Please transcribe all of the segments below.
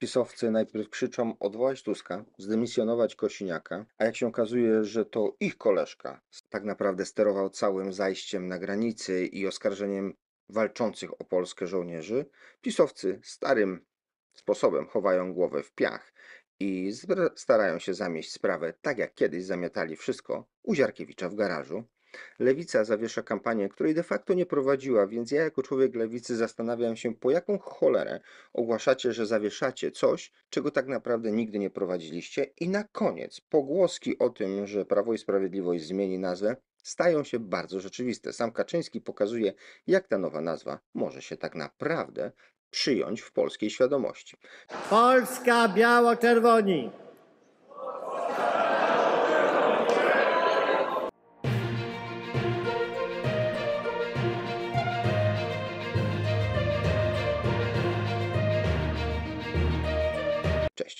PiSowcy najpierw krzyczą odwołać Tuska, zdymisjonować Kosiniaka, a jak się okazuje, że to ich koleżka tak naprawdę sterował całym zajściem na granicy i oskarżeniem walczących o Polskę żołnierzy, pisowcy starym sposobem chowają głowę w piach i starają się zamieść sprawę tak jak kiedyś zamiatali wszystko u Ziarkiewicza w garażu, Lewica zawiesza kampanię, której de facto nie prowadziła, więc ja jako człowiek lewicy zastanawiam się, po jaką cholerę ogłaszacie, że zawieszacie coś, czego tak naprawdę nigdy nie prowadziliście. I na koniec pogłoski o tym, że Prawo i Sprawiedliwość zmieni nazwę, stają się bardzo rzeczywiste. Sam Kaczyński pokazuje, jak ta nowa nazwa może się tak naprawdę przyjąć w polskiej świadomości. Polska biało-czerwoni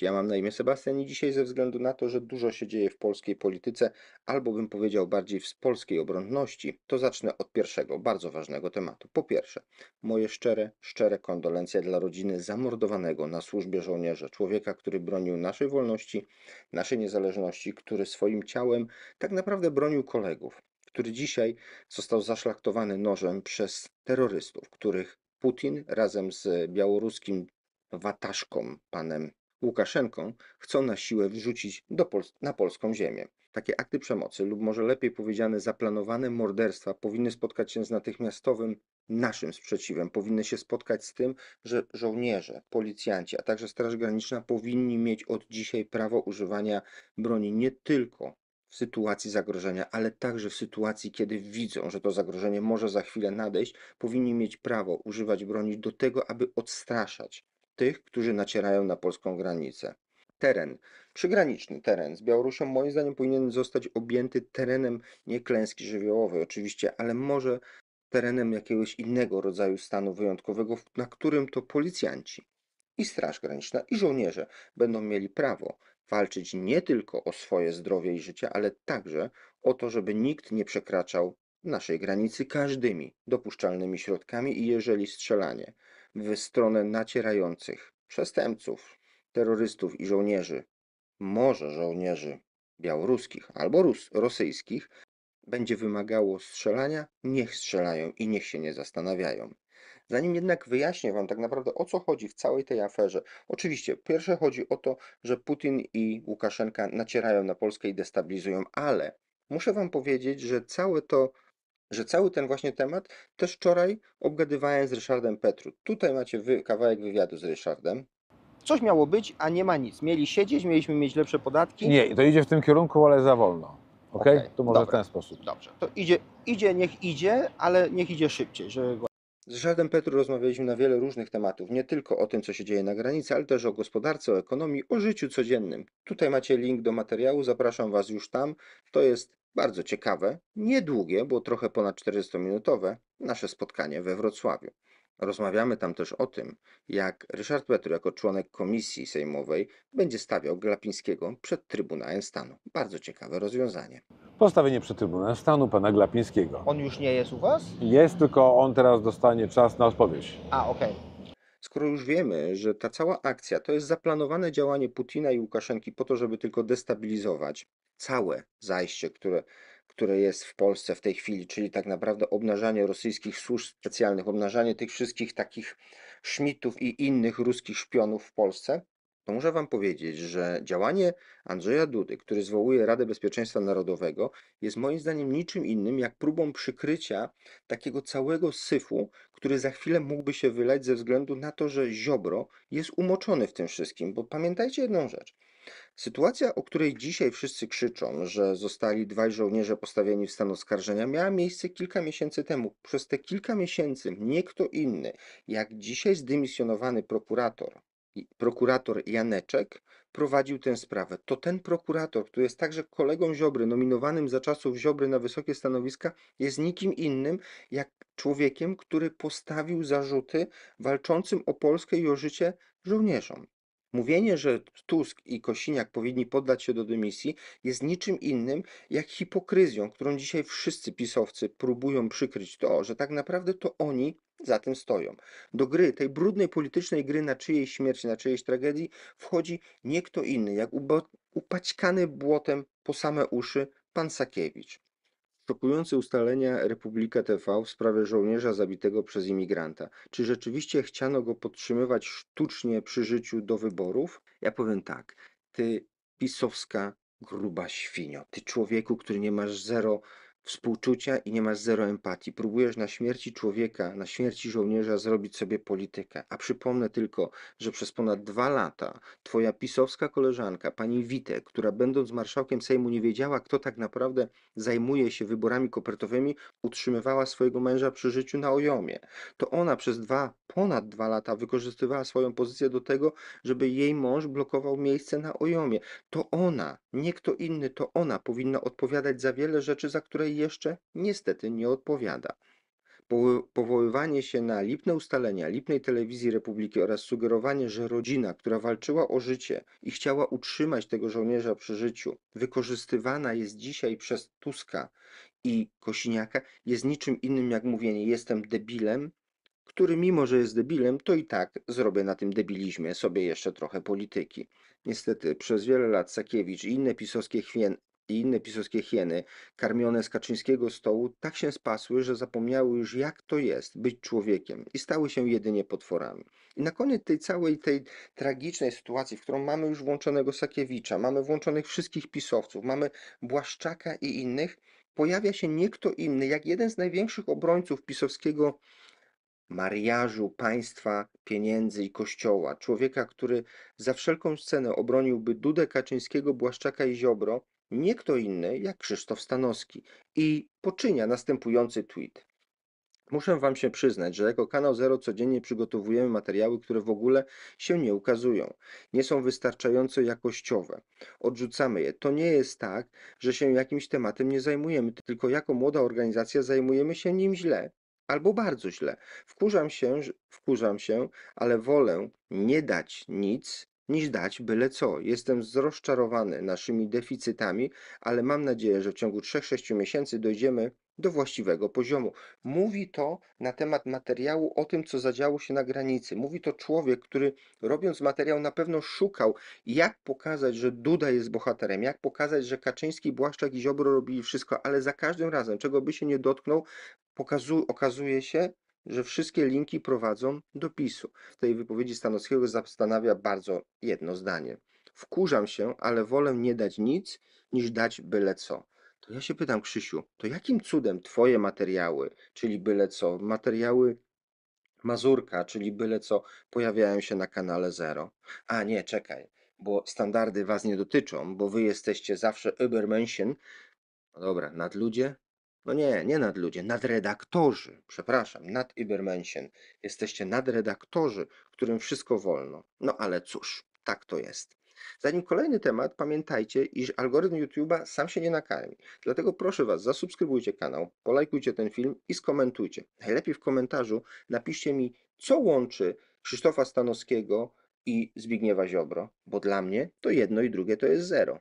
ja mam na imię Sebastian i dzisiaj ze względu na to, że dużo się dzieje w polskiej polityce, albo bym powiedział bardziej w polskiej obronności, to zacznę od pierwszego, bardzo ważnego tematu. Po pierwsze, moje szczere, szczere kondolencje dla rodziny zamordowanego na służbie żołnierza, człowieka, który bronił naszej wolności, naszej niezależności, który swoim ciałem tak naprawdę bronił kolegów, który dzisiaj został zaszlaktowany nożem przez terrorystów, których Putin razem z białoruskim wataszką, panem Łukaszenką chcą na siłę wrzucić Pol na polską ziemię. Takie akty przemocy, lub może lepiej powiedziane zaplanowane morderstwa, powinny spotkać się z natychmiastowym naszym sprzeciwem. Powinny się spotkać z tym, że żołnierze, policjanci, a także Straż Graniczna powinni mieć od dzisiaj prawo używania broni nie tylko w sytuacji zagrożenia, ale także w sytuacji, kiedy widzą, że to zagrożenie może za chwilę nadejść, powinni mieć prawo używać broni do tego, aby odstraszać tych, którzy nacierają na polską granicę. Teren, przygraniczny teren z Białorusią, moim zdaniem powinien zostać objęty terenem nie klęski żywiołowej oczywiście, ale może terenem jakiegoś innego rodzaju stanu wyjątkowego, na którym to policjanci i Straż Graniczna i żołnierze będą mieli prawo walczyć nie tylko o swoje zdrowie i życie, ale także o to, żeby nikt nie przekraczał naszej granicy każdymi dopuszczalnymi środkami i jeżeli strzelanie w stronę nacierających przestępców, terrorystów i żołnierzy, może żołnierzy białoruskich albo Rus rosyjskich, będzie wymagało strzelania, niech strzelają i niech się nie zastanawiają. Zanim jednak wyjaśnię Wam tak naprawdę o co chodzi w całej tej aferze, oczywiście pierwsze chodzi o to, że Putin i Łukaszenka nacierają na Polskę i destabilizują, ale muszę Wam powiedzieć, że całe to że cały ten właśnie temat też wczoraj obgadywałem z Ryszardem Petru. Tutaj macie wy, kawałek wywiadu z Ryszardem. Coś miało być, a nie ma nic. Mieli siedzieć, mieliśmy mieć lepsze podatki. Nie, to idzie w tym kierunku, ale za wolno. Ok? okay to może w ten sposób. Dobrze. To idzie, idzie, niech idzie, ale niech idzie szybciej, że z Ryszardem Petru rozmawialiśmy na wiele różnych tematów, nie tylko o tym, co się dzieje na granicy, ale też o gospodarce, o ekonomii, o życiu codziennym. Tutaj macie link do materiału, zapraszam Was już tam. To jest bardzo ciekawe, niedługie, było trochę ponad 40-minutowe, nasze spotkanie we Wrocławiu. Rozmawiamy tam też o tym, jak Ryszard Petru jako członek komisji sejmowej będzie stawiał Glapińskiego przed Trybunałem Stanu. Bardzo ciekawe rozwiązanie. Postawienie przed Trybunałem Stanu pana Glapińskiego. On już nie jest u was? Jest, tylko on teraz dostanie czas na odpowiedź. A, okej. Skoro już wiemy, że ta cała akcja to jest zaplanowane działanie Putina i Łukaszenki po to, żeby tylko destabilizować całe zajście, które, które jest w Polsce w tej chwili, czyli tak naprawdę obnażanie rosyjskich służb specjalnych, obnażanie tych wszystkich takich szmitów i innych ruskich szpionów w Polsce, to muszę Wam powiedzieć, że działanie Andrzeja Dudy, który zwołuje Radę Bezpieczeństwa Narodowego, jest moim zdaniem niczym innym jak próbą przykrycia takiego całego syfu, który za chwilę mógłby się wylać ze względu na to, że Ziobro jest umoczony w tym wszystkim. Bo pamiętajcie jedną rzecz. Sytuacja, o której dzisiaj wszyscy krzyczą, że zostali dwaj żołnierze postawieni w stan oskarżenia, miała miejsce kilka miesięcy temu. Przez te kilka miesięcy nie kto inny, jak dzisiaj zdymisjonowany prokurator prokurator Janeczek prowadził tę sprawę. To ten prokurator, który jest także kolegą Ziobry, nominowanym za czasów Ziobry na wysokie stanowiska, jest nikim innym jak człowiekiem, który postawił zarzuty walczącym o Polskę i o życie żołnierzom. Mówienie, że Tusk i Kosiniak powinni poddać się do dymisji, jest niczym innym jak hipokryzją, którą dzisiaj wszyscy pisowcy próbują przykryć to, że tak naprawdę to oni za tym stoją. Do gry, tej brudnej politycznej gry na czyjejś śmierci, na czyjejś tragedii wchodzi nie kto inny, jak upaćkany błotem po same uszy pan Sakiewicz. Szokujące ustalenia Republika TV w sprawie żołnierza zabitego przez imigranta. Czy rzeczywiście chciano go podtrzymywać sztucznie przy życiu do wyborów? Ja powiem tak, ty pisowska gruba świnio, ty człowieku, który nie masz zero współczucia i nie masz zero empatii. Próbujesz na śmierci człowieka, na śmierci żołnierza zrobić sobie politykę. A przypomnę tylko, że przez ponad dwa lata twoja pisowska koleżanka, pani Witek, która będąc marszałkiem Sejmu nie wiedziała, kto tak naprawdę zajmuje się wyborami kopertowymi, utrzymywała swojego męża przy życiu na ojomie. To ona przez dwa, ponad dwa lata wykorzystywała swoją pozycję do tego, żeby jej mąż blokował miejsce na ojomie. To ona, nie kto inny, to ona powinna odpowiadać za wiele rzeczy, za które której jeszcze niestety nie odpowiada. Powoływanie się na lipne ustalenia lipnej telewizji republiki oraz sugerowanie, że rodzina, która walczyła o życie i chciała utrzymać tego żołnierza przy życiu, wykorzystywana jest dzisiaj przez Tuska i Kosiniaka, jest niczym innym jak mówienie: Jestem debilem, który mimo, że jest debilem, to i tak zrobię na tym debilizmie sobie jeszcze trochę polityki. Niestety przez wiele lat Sakiewicz i inne pisowskie i inne pisowskie hieny, karmione z kaczyńskiego stołu, tak się spasły, że zapomniały już jak to jest być człowiekiem i stały się jedynie potworami. I na koniec tej całej tej tragicznej sytuacji, w którą mamy już włączonego Sakiewicza, mamy włączonych wszystkich pisowców, mamy Błaszczaka i innych, pojawia się nie kto inny, jak jeden z największych obrońców pisowskiego mariażu państwa, pieniędzy i kościoła. Człowieka, który za wszelką cenę obroniłby Dudę Kaczyńskiego, Błaszczaka i Ziobro, nie kto inny jak Krzysztof Stanowski i poczynia następujący tweet. Muszę Wam się przyznać, że jako kanał Zero codziennie przygotowujemy materiały, które w ogóle się nie ukazują. Nie są wystarczająco jakościowe. Odrzucamy je. To nie jest tak, że się jakimś tematem nie zajmujemy, tylko jako młoda organizacja zajmujemy się nim źle albo bardzo źle. Wkurzam się, wkurzam się, ale wolę nie dać nic niż dać byle co. Jestem zrozczarowany naszymi deficytami, ale mam nadzieję, że w ciągu 3-6 miesięcy dojdziemy do właściwego poziomu. Mówi to na temat materiału o tym, co zadziało się na granicy. Mówi to człowiek, który robiąc materiał na pewno szukał, jak pokazać, że Duda jest bohaterem, jak pokazać, że Kaczyński, Błaszczak i Ziobro robili wszystko, ale za każdym razem, czego by się nie dotknął, pokazu- okazuje się, że wszystkie linki prowadzą do PiSu. W tej wypowiedzi Stanowskiego zastanawia bardzo jedno zdanie. Wkurzam się, ale wolę nie dać nic, niż dać byle co. To ja się pytam, Krzysiu, to jakim cudem twoje materiały, czyli byle co, materiały Mazurka, czyli byle co, pojawiają się na kanale Zero? A nie, czekaj, bo standardy was nie dotyczą, bo wy jesteście zawsze Übermenschen. No dobra, nadludzie, no nie, nie nad ludzie, nadredaktorzy, przepraszam, nad Ibermensien. Jesteście nadredaktorzy, którym wszystko wolno. No ale cóż, tak to jest. Zanim kolejny temat, pamiętajcie, iż algorytm YouTube'a sam się nie nakarmi. Dlatego proszę Was, zasubskrybujcie kanał, polajkujcie ten film i skomentujcie. Najlepiej w komentarzu napiszcie mi, co łączy Krzysztofa Stanowskiego i Zbigniewa Ziobro, bo dla mnie to jedno i drugie to jest zero.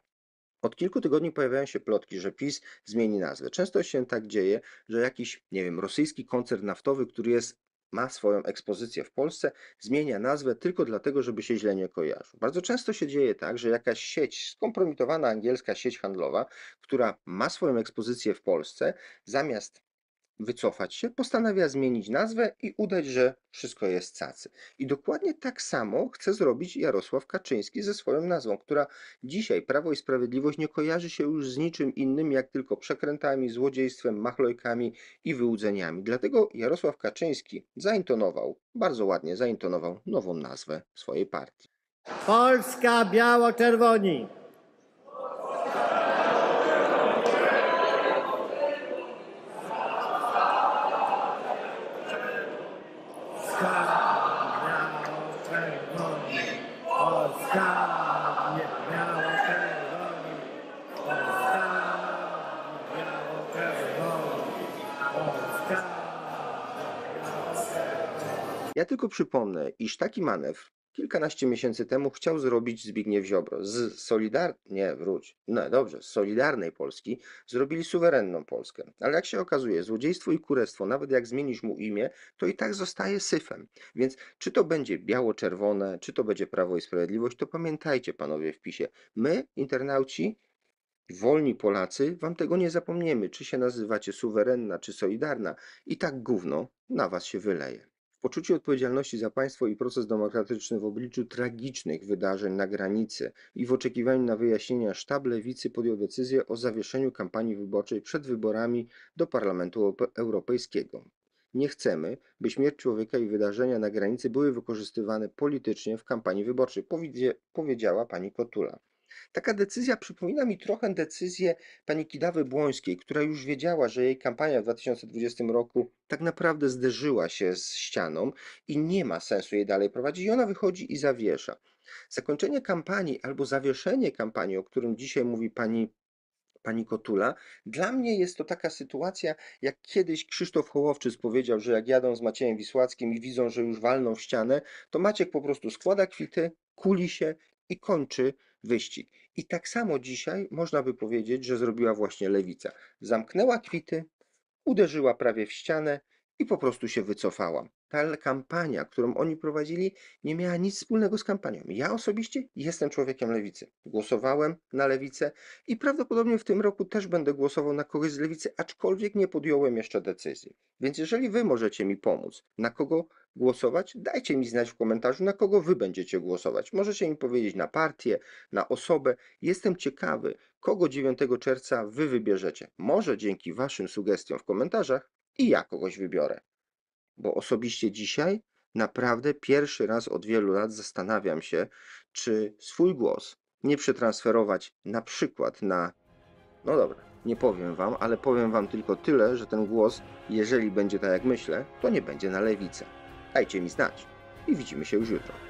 Od kilku tygodni pojawiają się plotki, że PiS zmieni nazwę. Często się tak dzieje, że jakiś, nie wiem, rosyjski koncern naftowy, który jest ma swoją ekspozycję w Polsce, zmienia nazwę tylko dlatego, żeby się źle nie kojarzył. Bardzo często się dzieje tak, że jakaś sieć, skompromitowana angielska sieć handlowa, która ma swoją ekspozycję w Polsce, zamiast wycofać się, postanawia zmienić nazwę i udać, że wszystko jest cacy. I dokładnie tak samo chce zrobić Jarosław Kaczyński ze swoją nazwą, która dzisiaj Prawo i Sprawiedliwość nie kojarzy się już z niczym innym jak tylko przekrętami, złodziejstwem, machlojkami i wyłudzeniami. Dlatego Jarosław Kaczyński zaintonował, bardzo ładnie zaintonował nową nazwę swojej partii. Polska Biało-Czerwoni. tylko przypomnę, iż taki manewr kilkanaście miesięcy temu chciał zrobić Zbigniew Ziobro. Z Solidar... Nie, wróć. No dobrze, z Solidarnej Polski zrobili suwerenną Polskę. Ale jak się okazuje, złodziejstwo i kurestwo, nawet jak zmienisz mu imię, to i tak zostaje syfem. Więc czy to będzie biało-czerwone, czy to będzie Prawo i Sprawiedliwość, to pamiętajcie panowie w PiSie. My, internauci, wolni Polacy, wam tego nie zapomniemy. Czy się nazywacie suwerenna, czy solidarna. I tak gówno na was się wyleje poczuciu odpowiedzialności za państwo i proces demokratyczny w obliczu tragicznych wydarzeń na granicy i w oczekiwaniu na wyjaśnienia sztab lewicy podjął decyzję o zawieszeniu kampanii wyborczej przed wyborami do Parlamentu Europejskiego. Nie chcemy, by śmierć człowieka i wydarzenia na granicy były wykorzystywane politycznie w kampanii wyborczej, powiedziała pani Kotula. Taka decyzja przypomina mi trochę decyzję pani Kidawy Błońskiej, która już wiedziała, że jej kampania w 2020 roku tak naprawdę zderzyła się z ścianą i nie ma sensu jej dalej prowadzić i ona wychodzi i zawiesza. Zakończenie kampanii albo zawieszenie kampanii, o którym dzisiaj mówi pani pani Kotula. Dla mnie jest to taka sytuacja, jak kiedyś Krzysztof Hołowczyc powiedział, że jak jadą z Maciejem Wisłackim i widzą, że już walną w ścianę, to Maciek po prostu składa kwity, kuli się i kończy wyścig. I tak samo dzisiaj można by powiedzieć, że zrobiła właśnie lewica. Zamknęła kwity, uderzyła prawie w ścianę i po prostu się wycofała ta kampania, którą oni prowadzili, nie miała nic wspólnego z kampanią. Ja osobiście jestem człowiekiem lewicy. Głosowałem na lewicę i prawdopodobnie w tym roku też będę głosował na kogoś z lewicy, aczkolwiek nie podjąłem jeszcze decyzji. Więc jeżeli wy możecie mi pomóc, na kogo głosować, dajcie mi znać w komentarzu, na kogo wy będziecie głosować. Możecie mi powiedzieć na partię, na osobę. Jestem ciekawy, kogo 9 czerwca wy wybierzecie. Może dzięki waszym sugestiom w komentarzach i ja kogoś wybiorę bo osobiście dzisiaj naprawdę pierwszy raz od wielu lat zastanawiam się, czy swój głos nie przetransferować na przykład na. No dobra, nie powiem wam, ale powiem wam tylko tyle, że ten głos, jeżeli będzie tak jak myślę, to nie będzie na lewicę. Dajcie mi znać i widzimy się już jutro.